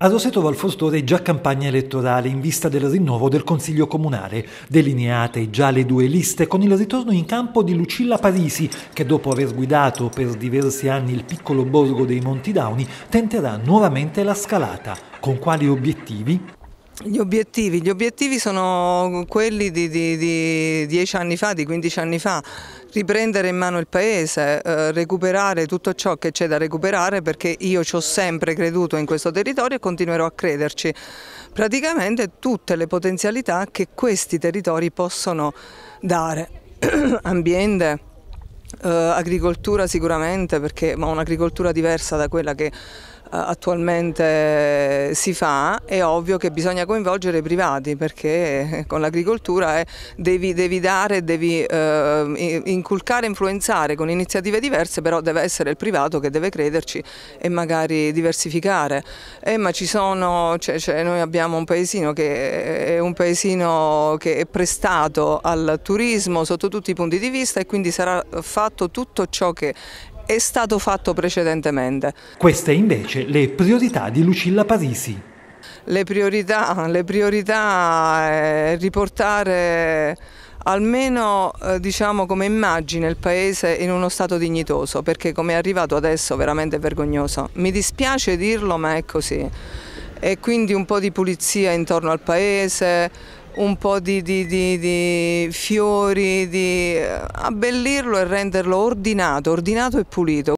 Ad Oseto Valfostore già campagna elettorale in vista del rinnovo del Consiglio Comunale, delineate già le due liste con il ritorno in campo di Lucilla Parisi che dopo aver guidato per diversi anni il piccolo borgo dei Monti Dauni tenterà nuovamente la scalata. Con quali obiettivi? Gli obiettivi. Gli obiettivi sono quelli di, di, di, 10 anni fa, di 15 anni fa, riprendere in mano il paese, eh, recuperare tutto ciò che c'è da recuperare perché io ci ho sempre creduto in questo territorio e continuerò a crederci. Praticamente tutte le potenzialità che questi territori possono dare, ambiente, eh, agricoltura sicuramente, perché, ma un'agricoltura diversa da quella che eh, attualmente si fa, è ovvio che bisogna coinvolgere i privati perché eh, con l'agricoltura eh, devi, devi, dare, devi eh, inculcare, influenzare con iniziative diverse, però deve essere il privato che deve crederci e magari diversificare. Eh, ma ci sono, cioè, cioè, noi abbiamo un paesino che è un paesino che è prestato al turismo sotto tutti i punti di vista e quindi sarà fatto tutto ciò che è stato fatto precedentemente. Queste invece le priorità di Lucilla Parisi. Le priorità, le priorità è eh, riportare almeno eh, diciamo come immagine il paese in uno stato dignitoso perché come è arrivato adesso veramente è vergognoso mi dispiace dirlo ma è così e quindi un po' di pulizia intorno al paese un po' di, di, di, di, fiori, di eh, abbellirlo e renderlo ordinato, ordinato e pulito.